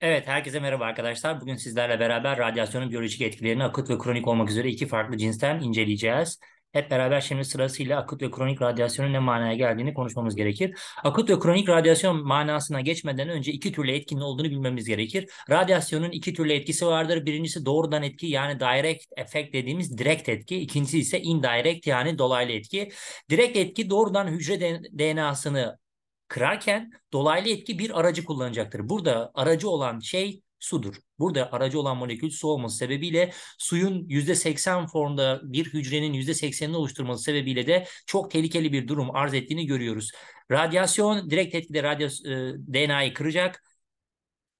Evet, herkese merhaba arkadaşlar. Bugün sizlerle beraber radyasyonun biyolojik etkilerini akut ve kronik olmak üzere iki farklı cinsten inceleyeceğiz. Hep beraber şimdi sırasıyla akut ve kronik radyasyonun ne manaya geldiğini konuşmamız gerekir. Akut ve kronik radyasyon manasına geçmeden önce iki türlü etkinin olduğunu bilmemiz gerekir. Radyasyonun iki türlü etkisi vardır. Birincisi doğrudan etki yani direct effect dediğimiz direkt etki. İkincisi ise indirect yani dolaylı etki. Direkt etki doğrudan hücre DNA'sını kırarken dolaylı etki bir aracı kullanacaktır. Burada aracı olan şey sudur. Burada aracı olan molekül su olması sebebiyle suyun %80 formda bir hücrenin %80'ini oluşturması sebebiyle de çok tehlikeli bir durum arz ettiğini görüyoruz. Radyasyon direkt etkide radyo, e, DNA'yı kıracak.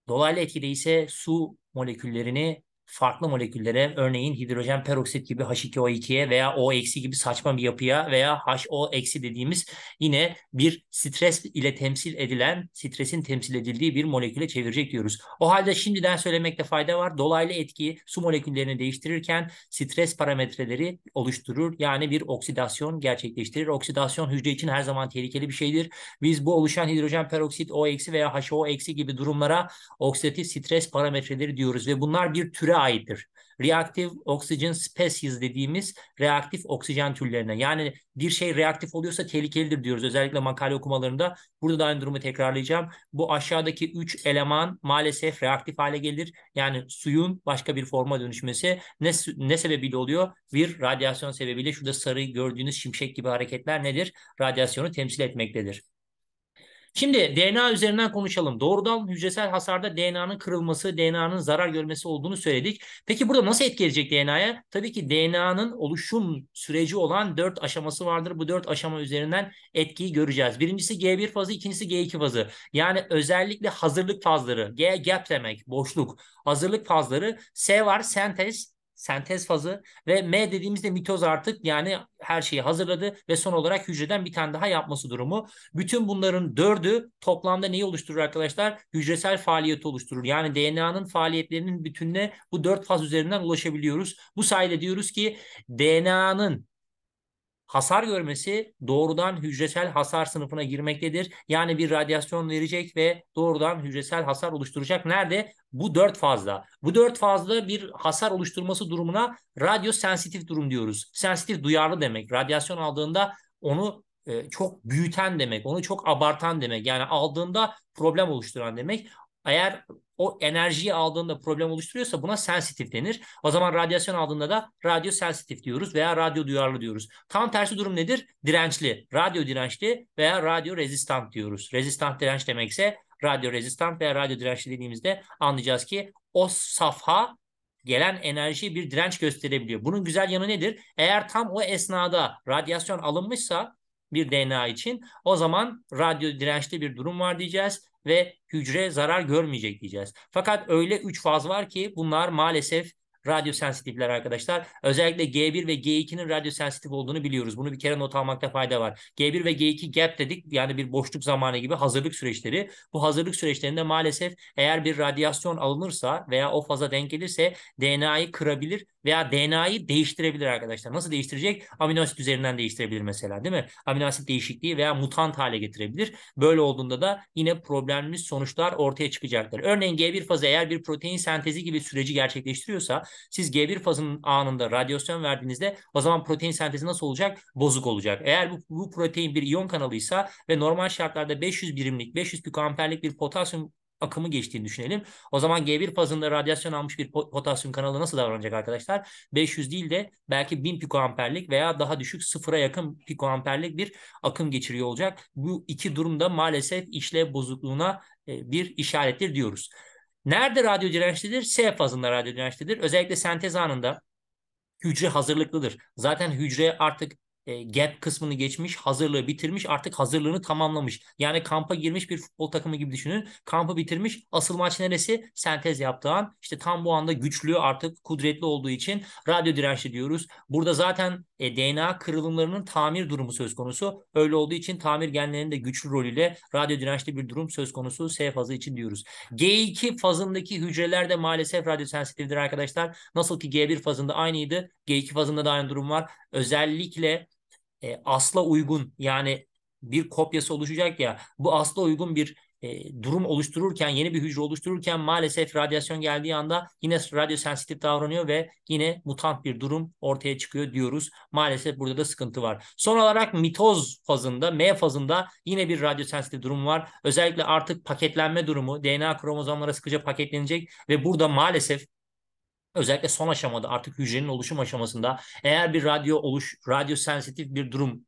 Dolaylı etkide ise su moleküllerini farklı moleküllere örneğin hidrojen peroksit gibi H2O2'ye veya O gibi saçma bir yapıya veya HO eksi dediğimiz yine bir stres ile temsil edilen stresin temsil edildiği bir moleküle çevirecek diyoruz. O halde şimdiden söylemekte fayda var. Dolaylı etki su moleküllerini değiştirirken stres parametreleri oluşturur. Yani bir oksidasyon gerçekleştirir. Oksidasyon hücre için her zaman tehlikeli bir şeydir. Biz bu oluşan hidrojen peroksit O veya HO eksi gibi durumlara oksidatif stres parametreleri diyoruz ve bunlar bir türe aittir. Reaktif oksijen species dediğimiz reaktif oksijen türlerine. Yani bir şey reaktif oluyorsa tehlikelidir diyoruz. Özellikle makale okumalarında. Burada da aynı durumu tekrarlayacağım. Bu aşağıdaki üç eleman maalesef reaktif hale gelir. Yani suyun başka bir forma dönüşmesi ne, ne sebebiyle oluyor? Bir, radyasyon sebebiyle. Şurada sarı gördüğünüz şimşek gibi hareketler nedir? Radyasyonu temsil etmektedir. Şimdi DNA üzerinden konuşalım. Doğrudan hücresel hasarda DNA'nın kırılması, DNA'nın zarar görmesi olduğunu söyledik. Peki burada nasıl etki edecek DNA'ya? Tabii ki DNA'nın oluşum süreci olan dört aşaması vardır. Bu dört aşama üzerinden etkiyi göreceğiz. Birincisi G1 fazı, ikincisi G2 fazı. Yani özellikle hazırlık fazları. G gap demek, boşluk. Hazırlık fazları. S var, sentez sentez fazı ve M dediğimizde mitoz artık yani her şeyi hazırladı ve son olarak hücreden bir tane daha yapması durumu. Bütün bunların dördü toplamda neyi oluşturur arkadaşlar? Hücresel faaliyeti oluşturur. Yani DNA'nın faaliyetlerinin bütününe bu dört faz üzerinden ulaşabiliyoruz. Bu sayede diyoruz ki DNA'nın hasar görmesi doğrudan hücresel hasar sınıfına girmektedir. Yani bir radyasyon verecek ve doğrudan hücresel hasar oluşturacak. Nerede? Bu dört fazda. Bu dört fazda bir hasar oluşturması durumuna radyo sensitif durum diyoruz. Sensitif duyarlı demek. Radyasyon aldığında onu e, çok büyüten demek. Onu çok abartan demek. Yani aldığında problem oluşturan demek. Eğer o enerjiyi aldığında problem oluşturuyorsa buna sensitif denir. O zaman radyasyon aldığında da radyo sensitif diyoruz veya radyo duyarlı diyoruz. Tam tersi durum nedir? Dirençli, radyo dirençli veya radyo rezistant diyoruz. Rezistant direnç demekse radyo rezistant veya radyo dirençli dediğimizde anlayacağız ki o safha gelen enerji bir direnç gösterebiliyor. Bunun güzel yanı nedir? Eğer tam o esnada radyasyon alınmışsa bir DNA için o zaman radyo dirençli bir durum var diyeceğiz ve hücre zarar görmeyecek diyeceğiz. Fakat öyle üç faz var ki bunlar maalesef radyosensitifler arkadaşlar. Özellikle G1 ve G2'nin radyosensitif olduğunu biliyoruz. Bunu bir kere not almakta fayda var. G1 ve G2 gap dedik yani bir boşluk zamanı gibi hazırlık süreçleri. Bu hazırlık süreçlerinde maalesef eğer bir radyasyon alınırsa veya o faza denk gelirse DNA'yı kırabilir veya DNA'yı değiştirebilir arkadaşlar. Nasıl değiştirecek? Amino asit üzerinden değiştirebilir mesela değil mi? Amino asit değişikliği veya mutant hale getirebilir. Böyle olduğunda da yine problemli sonuçlar ortaya çıkacaktır. Örneğin G1 fazı eğer bir protein sentezi gibi süreci gerçekleştiriyorsa siz G1 fazının anında radyasyon verdiğinizde o zaman protein sentezi nasıl olacak? Bozuk olacak. Eğer bu, bu protein bir iyon kanalıysa ve normal şartlarda 500 birimlik, 500 pikoamperlik bir potasyum akımı geçtiğini düşünelim. O zaman G1 fazında radyasyon almış bir potasyum kanalı nasıl davranacak arkadaşlar? 500 değil de belki 1000 pikoamperlik veya daha düşük sıfıra yakın pikoamperlik bir akım geçiriyor olacak. Bu iki durumda maalesef işlev bozukluğuna e, bir işarettir diyoruz. Nerede radyo dirençlidir? S fazında radyo dirençlidir. Özellikle sentez anında hücre hazırlıklıdır. Zaten hücre artık e, gap kısmını geçmiş, hazırlığı bitirmiş, artık hazırlığını tamamlamış. Yani kampa girmiş bir futbol takımı gibi düşünün. Kampı bitirmiş. Asıl maç neresi? Sentez yaptığı an. İşte tam bu anda güçlü artık kudretli olduğu için radyo dirençli diyoruz. Burada zaten e, DNA kırılımlarının tamir durumu söz konusu. Öyle olduğu için tamir genlerinin de güçlü rolüyle radyo dirençli bir durum söz konusu S fazı için diyoruz. G2 fazındaki hücreler de maalesef radyosensitifdir arkadaşlar. Nasıl ki G1 fazında aynıydı. G2 fazında da aynı durum var. Özellikle e, asla uygun yani bir kopyası oluşacak ya bu asla uygun bir e, durum oluştururken yeni bir hücre oluştururken maalesef radyasyon geldiği anda yine radyosensitif davranıyor ve yine mutant bir durum ortaya çıkıyor diyoruz. Maalesef burada da sıkıntı var. Son olarak mitoz fazında M fazında yine bir radyosensitif durum var. Özellikle artık paketlenme durumu DNA kromozomlara sıkıca paketlenecek ve burada maalesef Özellikle son aşamada artık hücrenin oluşum aşamasında eğer bir radyo oluş radyo sensitif bir durum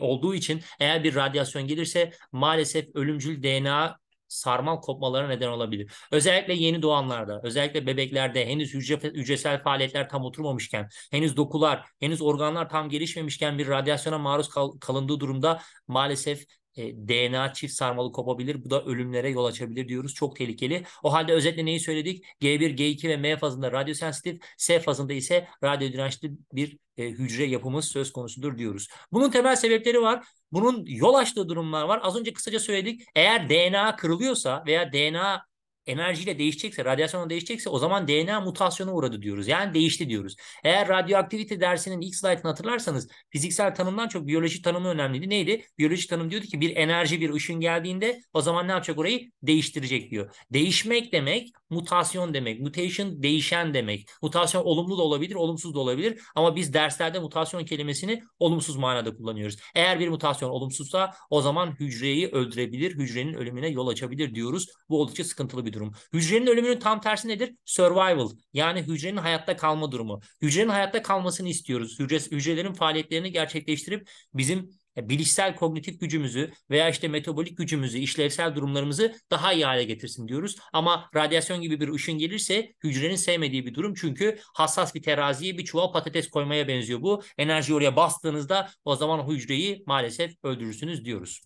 olduğu için eğer bir radyasyon gelirse maalesef ölümcül DNA sarmal kopmalara neden olabilir. Özellikle yeni doğanlarda, özellikle bebeklerde henüz hücre, hücresel faaliyetler tam oturmamışken, henüz dokular, henüz organlar tam gelişmemişken bir radyasyona maruz kal- kalındığı durumda maalesef e, DNA çift sarmalı kopabilir. Bu da ölümlere yol açabilir diyoruz. Çok tehlikeli. O halde özetle neyi söyledik? G1, G2 ve M fazında radyosensitif, S fazında ise radyodirençli bir e, hücre yapımız söz konusudur diyoruz. Bunun temel sebepleri var. Bunun yol açtığı durumlar var. Az önce kısaca söyledik. Eğer DNA kırılıyorsa veya DNA enerjiyle değişecekse, radyasyonla değişecekse o zaman DNA mutasyona uğradı diyoruz. Yani değişti diyoruz. Eğer radyoaktivite dersinin ilk slaytını hatırlarsanız fiziksel tanımdan çok biyoloji tanımı önemliydi. Neydi? Biyoloji tanım diyordu ki bir enerji, bir ışın geldiğinde o zaman ne yapacak orayı? Değiştirecek diyor. Değişmek demek mutasyon demek. Mutation değişen demek. Mutasyon olumlu da olabilir, olumsuz da olabilir. Ama biz derslerde mutasyon kelimesini olumsuz manada kullanıyoruz. Eğer bir mutasyon olumsuzsa o zaman hücreyi öldürebilir, hücrenin ölümüne yol açabilir diyoruz. Bu oldukça sıkıntılı bir durum durum. Hücrenin ölümünün tam tersi nedir? Survival. Yani hücrenin hayatta kalma durumu. Hücrenin hayatta kalmasını istiyoruz. Hücre, hücrelerin faaliyetlerini gerçekleştirip bizim e, bilişsel kognitif gücümüzü veya işte metabolik gücümüzü, işlevsel durumlarımızı daha iyi hale getirsin diyoruz. Ama radyasyon gibi bir ışın gelirse hücrenin sevmediği bir durum. Çünkü hassas bir teraziye bir çuval patates koymaya benziyor bu. Enerji oraya bastığınızda o zaman hücreyi maalesef öldürürsünüz diyoruz.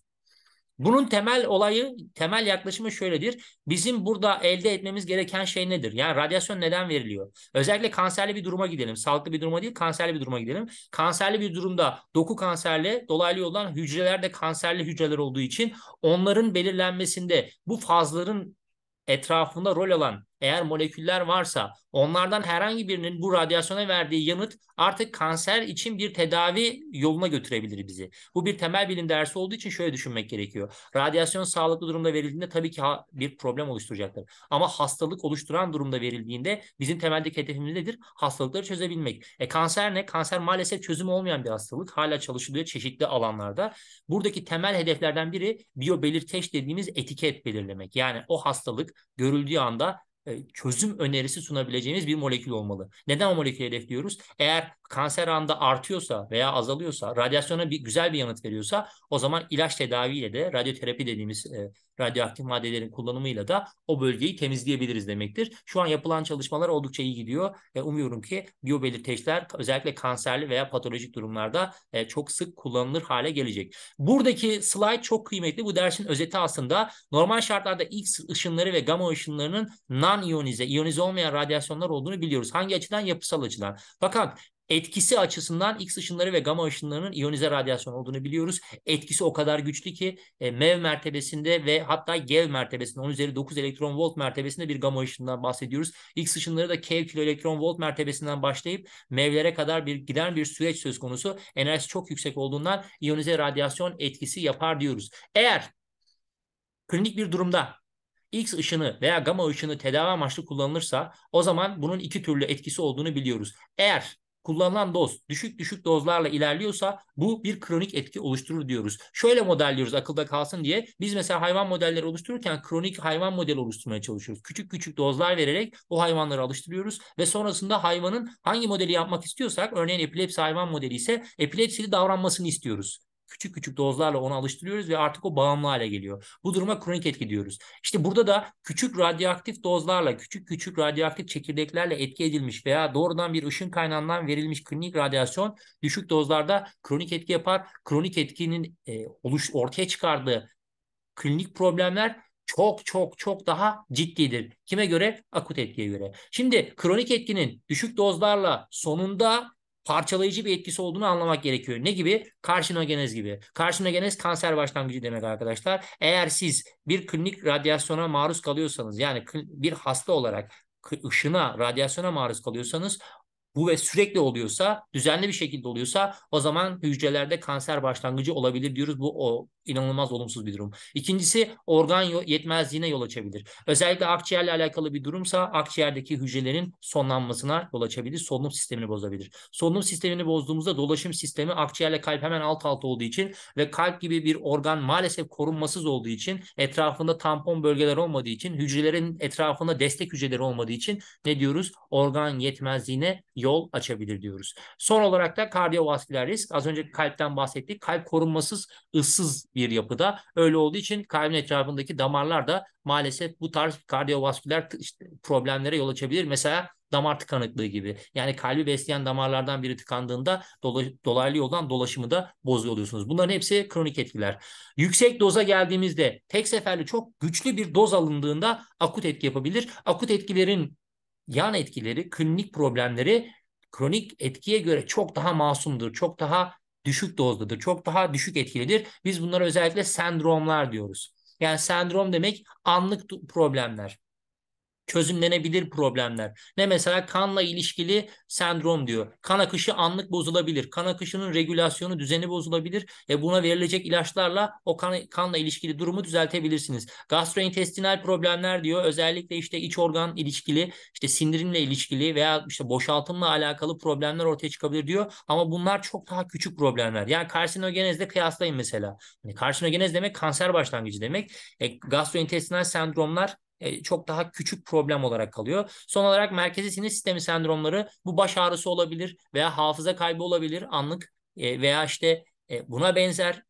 Bunun temel olayı, temel yaklaşımı şöyledir. Bizim burada elde etmemiz gereken şey nedir? Yani radyasyon neden veriliyor? Özellikle kanserli bir duruma gidelim. Sağlıklı bir duruma değil, kanserli bir duruma gidelim. Kanserli bir durumda doku kanserli, dolaylı yoldan hücreler de kanserli hücreler olduğu için onların belirlenmesinde bu fazların etrafında rol alan eğer moleküller varsa onlardan herhangi birinin bu radyasyona verdiği yanıt artık kanser için bir tedavi yoluna götürebilir bizi. Bu bir temel bilim dersi olduğu için şöyle düşünmek gerekiyor. Radyasyon sağlıklı durumda verildiğinde tabii ki bir problem oluşturacaktır. Ama hastalık oluşturan durumda verildiğinde bizim temeldeki hedefimiz nedir? Hastalıkları çözebilmek. E kanser ne? Kanser maalesef çözümü olmayan bir hastalık. Hala çalışılıyor çeşitli alanlarda. Buradaki temel hedeflerden biri biyobelirteç dediğimiz etiket belirlemek. Yani o hastalık görüldüğü anda e, çözüm önerisi sunabileceğiniz bir molekül olmalı. Neden o molekülü hedefliyoruz? Eğer kanser anında artıyorsa veya azalıyorsa, radyasyona bir güzel bir yanıt veriyorsa o zaman ilaç tedaviyle de radyoterapi dediğimiz e, radyoaktif maddelerin kullanımıyla da o bölgeyi temizleyebiliriz demektir. Şu an yapılan çalışmalar oldukça iyi gidiyor ve umuyorum ki biyobelirteçler özellikle kanserli veya patolojik durumlarda e, çok sık kullanılır hale gelecek. Buradaki slide çok kıymetli. Bu dersin özeti aslında normal şartlarda X ışınları ve gamma ışınlarının non-iyonize, iyonize olmayan radyasyonlar olduğunu biliyoruz. Hangi açıdan? Yapısal açıdan. Fakat Etkisi açısından X ışınları ve gamma ışınlarının iyonize radyasyon olduğunu biliyoruz. Etkisi o kadar güçlü ki e, MEV mertebesinde ve hatta GeV mertebesinde 10 üzeri 9 elektron volt mertebesinde bir gamma ışınından bahsediyoruz. X ışınları da keV kilo elektron volt mertebesinden başlayıp MEV'lere kadar bir giden bir süreç söz konusu. Enerjisi çok yüksek olduğundan iyonize radyasyon etkisi yapar diyoruz. Eğer klinik bir durumda X ışını veya gamma ışını tedavi amaçlı kullanılırsa o zaman bunun iki türlü etkisi olduğunu biliyoruz. Eğer kullanılan doz düşük düşük dozlarla ilerliyorsa bu bir kronik etki oluşturur diyoruz. Şöyle modelliyoruz akılda kalsın diye. Biz mesela hayvan modelleri oluştururken kronik hayvan modeli oluşturmaya çalışıyoruz. Küçük küçük dozlar vererek o hayvanları alıştırıyoruz ve sonrasında hayvanın hangi modeli yapmak istiyorsak örneğin epilepsi hayvan modeli ise epilepsili davranmasını istiyoruz küçük küçük dozlarla onu alıştırıyoruz ve artık o bağımlı hale geliyor. Bu duruma kronik etki diyoruz. İşte burada da küçük radyoaktif dozlarla, küçük küçük radyoaktif çekirdeklerle etki edilmiş veya doğrudan bir ışın kaynağından verilmiş klinik radyasyon düşük dozlarda kronik etki yapar. Kronik etkinin e, oluş ortaya çıkardığı klinik problemler çok çok çok daha ciddidir. Kime göre? Akut etkiye göre. Şimdi kronik etkinin düşük dozlarla sonunda parçalayıcı bir etkisi olduğunu anlamak gerekiyor. Ne gibi? Karsinogenez gibi. Karsinogenez kanser başlangıcı demek arkadaşlar. Eğer siz bir klinik radyasyona maruz kalıyorsanız yani bir hasta olarak ışına, radyasyona maruz kalıyorsanız bu ve sürekli oluyorsa, düzenli bir şekilde oluyorsa o zaman hücrelerde kanser başlangıcı olabilir diyoruz. Bu o inanılmaz olumsuz bir durum. İkincisi organ yetmezliğine yol açabilir. Özellikle akciğerle alakalı bir durumsa akciğerdeki hücrelerin sonlanmasına yol açabilir. Solunum sistemini bozabilir. Solunum sistemini bozduğumuzda dolaşım sistemi akciğerle kalp hemen alt alta olduğu için ve kalp gibi bir organ maalesef korunmasız olduğu için etrafında tampon bölgeler olmadığı için hücrelerin etrafında destek hücreleri olmadığı için ne diyoruz? Organ yetmezliğine yol açabilir diyoruz. Son olarak da kardiyovasküler risk. Az önce kalpten bahsettik. Kalp korunmasız, ıssız bir yapıda. Öyle olduğu için kalbin etrafındaki damarlar da maalesef bu tarz kardiyovasküler işte problemlere yol açabilir. Mesela damar tıkanıklığı gibi. Yani kalbi besleyen damarlardan biri tıkandığında dolaylı yoldan dolaşımı da bozuyor oluyorsunuz. Bunların hepsi kronik etkiler. Yüksek doza geldiğimizde tek seferli çok güçlü bir doz alındığında akut etki yapabilir. Akut etkilerin yan etkileri, klinik problemleri kronik etkiye göre çok daha masumdur, çok daha düşük dozdadır, çok daha düşük etkilidir. Biz bunlara özellikle sendromlar diyoruz. Yani sendrom demek anlık problemler çözümlenebilir problemler. Ne mesela kanla ilişkili sendrom diyor. Kan akışı anlık bozulabilir. Kan akışının regülasyonu düzeni bozulabilir. E buna verilecek ilaçlarla o kan, kanla ilişkili durumu düzeltebilirsiniz. Gastrointestinal problemler diyor. Özellikle işte iç organ ilişkili, işte sindirimle ilişkili veya işte boşaltımla alakalı problemler ortaya çıkabilir diyor. Ama bunlar çok daha küçük problemler. Yani karsinogenezle kıyaslayın mesela. Yani karsinogenez demek kanser başlangıcı demek. E, gastrointestinal sendromlar e, çok daha küçük problem olarak kalıyor. Son olarak merkezi sinir sistemi sendromları bu baş ağrısı olabilir veya hafıza kaybı olabilir anlık e, veya işte e, buna benzer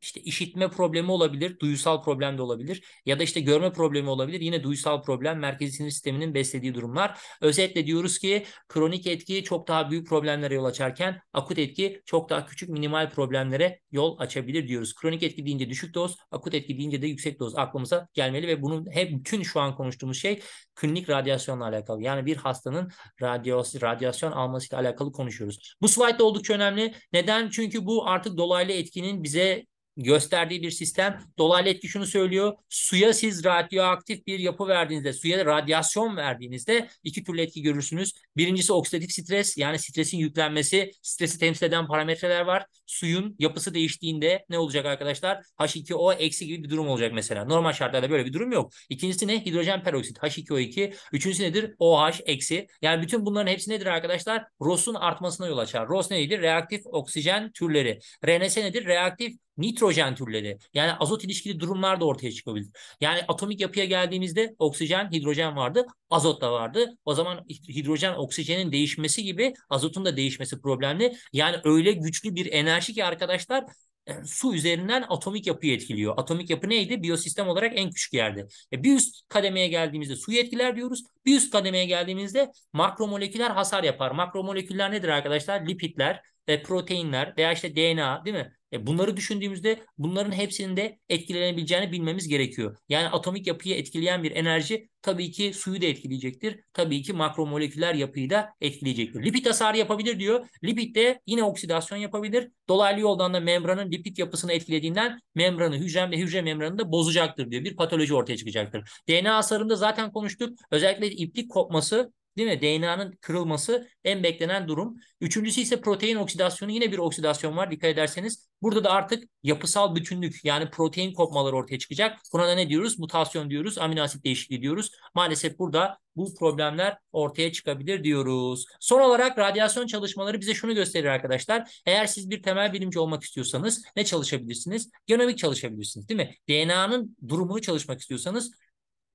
işte işitme problemi olabilir, duysal problem de olabilir ya da işte görme problemi olabilir. Yine duysal problem merkezi sinir sisteminin beslediği durumlar. Özetle diyoruz ki kronik etki çok daha büyük problemlere yol açarken akut etki çok daha küçük minimal problemlere yol açabilir diyoruz. Kronik etki deyince düşük doz, akut etki deyince de yüksek doz aklımıza gelmeli ve bunun hep bütün şu an konuştuğumuz şey klinik radyasyonla alakalı. Yani bir hastanın radyos, radyasyon almasıyla alakalı konuşuyoruz. Bu slide de oldukça önemli. Neden? Çünkü bu artık dolaylı etkinin bize gösterdiği bir sistem. Dolaylı etki şunu söylüyor. Suya siz radyoaktif bir yapı verdiğinizde, suya radyasyon verdiğinizde iki türlü etki görürsünüz. Birincisi oksidatif stres yani stresin yüklenmesi, stresi temsil eden parametreler var. Suyun yapısı değiştiğinde ne olacak arkadaşlar? H2O eksi gibi bir durum olacak mesela. Normal şartlarda böyle bir durum yok. İkincisi ne? Hidrojen peroksit H2O2. Üçüncüsü nedir? OH eksi. Yani bütün bunların hepsi nedir arkadaşlar? ROS'un artmasına yol açar. ROS neydi? Reaktif oksijen türleri. RNS nedir? Reaktif nitrojen türleri yani azot ilişkili durumlar da ortaya çıkabilir. Yani atomik yapıya geldiğimizde oksijen, hidrojen vardı, azot da vardı. O zaman hidrojen, oksijenin değişmesi gibi azotun da değişmesi problemli. Yani öyle güçlü bir enerji ki arkadaşlar e, su üzerinden atomik yapıyı etkiliyor. Atomik yapı neydi? Biyosistem olarak en küçük yerde. bir üst kademeye geldiğimizde su etkiler diyoruz. Bir üst kademeye geldiğimizde makromoleküler hasar yapar. Makromoleküller nedir arkadaşlar? Lipidler, e, proteinler veya işte DNA değil mi? E bunları düşündüğümüzde bunların hepsinin de etkilenebileceğini bilmemiz gerekiyor. Yani atomik yapıyı etkileyen bir enerji tabii ki suyu da etkileyecektir. Tabii ki makromoleküler yapıyı da etkileyecektir. Lipid hasarı yapabilir diyor. Lipid de yine oksidasyon yapabilir. Dolaylı yoldan da membranın lipid yapısını etkilediğinden membranı, hücre, ve hücre membranını da bozacaktır diyor. Bir patoloji ortaya çıkacaktır. DNA hasarında zaten konuştuk. Özellikle iplik kopması Değil mi? DNA'nın kırılması en beklenen durum. Üçüncüsü ise protein oksidasyonu. Yine bir oksidasyon var dikkat ederseniz. Burada da artık yapısal bütünlük yani protein kopmaları ortaya çıkacak. Buna da ne diyoruz? Mutasyon diyoruz. Amino asit değişikliği diyoruz. Maalesef burada bu problemler ortaya çıkabilir diyoruz. Son olarak radyasyon çalışmaları bize şunu gösterir arkadaşlar. Eğer siz bir temel bilimci olmak istiyorsanız ne çalışabilirsiniz? Genomik çalışabilirsiniz değil mi? DNA'nın durumunu çalışmak istiyorsanız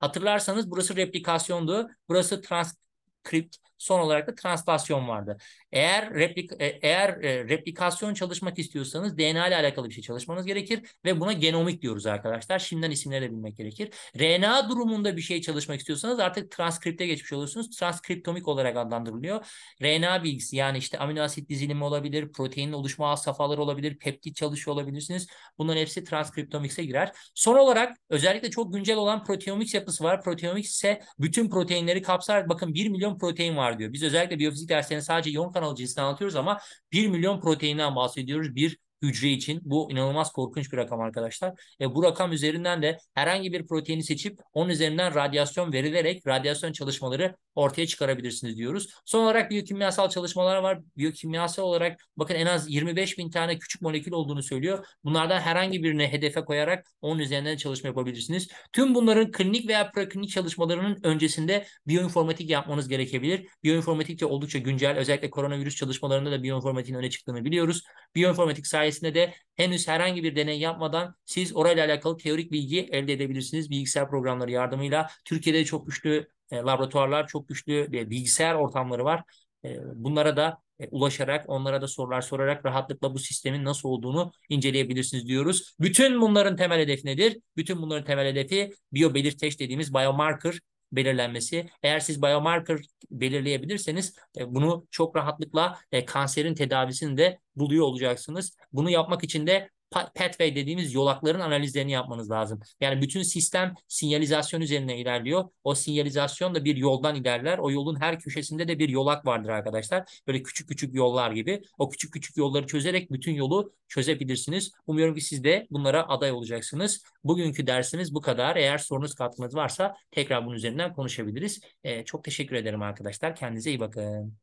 Hatırlarsanız burası replikasyondu, burası trans cripto Son olarak da translasyon vardı. Eğer replik e, eğer e, replikasyon çalışmak istiyorsanız DNA ile alakalı bir şey çalışmanız gerekir ve buna genomik diyoruz arkadaşlar. Şimdiden isimleri bilmek gerekir. RNA durumunda bir şey çalışmak istiyorsanız artık transkripte geçmiş olursunuz. Transkriptomik olarak adlandırılıyor. RNA bilgisi yani işte amino asit dizilimi olabilir, proteinin oluşma alt safhaları olabilir, peptit çalışıyor olabilirsiniz. Bunların hepsi transkriptomikse girer. Son olarak özellikle çok güncel olan proteomik yapısı var. Proteomik ise bütün proteinleri kapsar. Bakın 1 milyon protein var var diyor. Biz özellikle biyofizik derslerinde sadece yon kanalı cinsini anlatıyoruz ama 1 milyon proteinden bahsediyoruz bir hücre için. Bu inanılmaz korkunç bir rakam arkadaşlar. E, bu rakam üzerinden de herhangi bir proteini seçip onun üzerinden radyasyon verilerek radyasyon çalışmaları ortaya çıkarabilirsiniz diyoruz. Son olarak biyokimyasal çalışmalar var. Biyokimyasal olarak bakın en az 25 bin tane küçük molekül olduğunu söylüyor. Bunlardan herhangi birine hedefe koyarak onun üzerinden çalışma yapabilirsiniz. Tüm bunların klinik veya preklinik çalışmalarının öncesinde biyoinformatik yapmanız gerekebilir. Biyoinformatik de oldukça güncel. Özellikle koronavirüs çalışmalarında da biyoinformatiğin öne çıktığını biliyoruz. Biyoinformatik sayesinde sayesinde de henüz herhangi bir deney yapmadan siz orayla alakalı teorik bilgi elde edebilirsiniz bilgisayar programları yardımıyla. Türkiye'de çok güçlü e, laboratuvarlar, çok güçlü e, bilgisayar ortamları var. E, bunlara da e, ulaşarak, onlara da sorular sorarak rahatlıkla bu sistemin nasıl olduğunu inceleyebilirsiniz diyoruz. Bütün bunların temel hedefi nedir? Bütün bunların temel hedefi biyobelirteç dediğimiz biomarker belirlenmesi. Eğer siz biomarker belirleyebilirseniz e, bunu çok rahatlıkla e, kanserin tedavisini de buluyor olacaksınız. Bunu yapmak için de pathway dediğimiz yolakların analizlerini yapmanız lazım. Yani bütün sistem sinyalizasyon üzerine ilerliyor. O sinyalizasyon da bir yoldan ilerler. O yolun her köşesinde de bir yolak vardır arkadaşlar. Böyle küçük küçük yollar gibi. O küçük küçük yolları çözerek bütün yolu çözebilirsiniz. Umuyorum ki siz de bunlara aday olacaksınız. Bugünkü dersimiz bu kadar. Eğer sorunuz katkınız varsa tekrar bunun üzerinden konuşabiliriz. Ee, çok teşekkür ederim arkadaşlar. Kendinize iyi bakın.